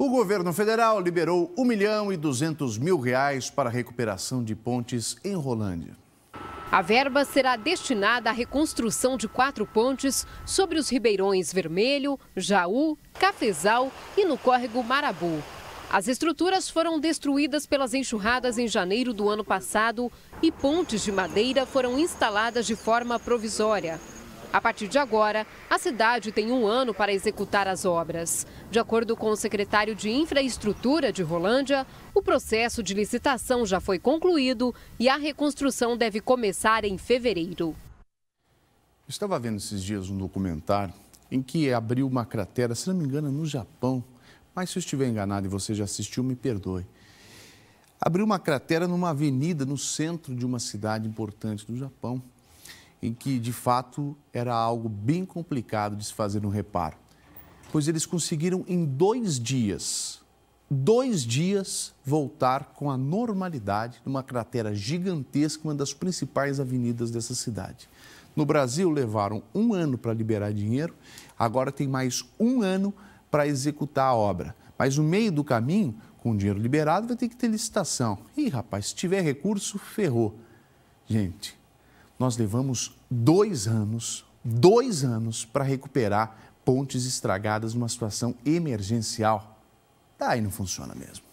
O governo federal liberou 1 milhão e 200 mil reais para a recuperação de pontes em Rolândia. A verba será destinada à reconstrução de quatro pontes sobre os ribeirões Vermelho, Jaú, Cafezal e no córrego Marabu. As estruturas foram destruídas pelas enxurradas em janeiro do ano passado e pontes de madeira foram instaladas de forma provisória. A partir de agora, a cidade tem um ano para executar as obras. De acordo com o secretário de Infraestrutura de Rolândia, o processo de licitação já foi concluído e a reconstrução deve começar em fevereiro. estava vendo esses dias um documentário em que abriu uma cratera, se não me engano, no Japão. Mas se eu estiver enganado e você já assistiu, me perdoe. Abriu uma cratera numa avenida no centro de uma cidade importante do Japão em que, de fato, era algo bem complicado de se fazer um reparo. Pois eles conseguiram, em dois dias, dois dias, voltar com a normalidade numa cratera gigantesca, uma das principais avenidas dessa cidade. No Brasil, levaram um ano para liberar dinheiro, agora tem mais um ano para executar a obra. Mas no meio do caminho, com o dinheiro liberado, vai ter que ter licitação. Ih, rapaz, se tiver recurso, ferrou. Gente, nós levamos dois anos, dois anos para recuperar pontes estragadas numa situação emergencial. Daí tá, não funciona mesmo.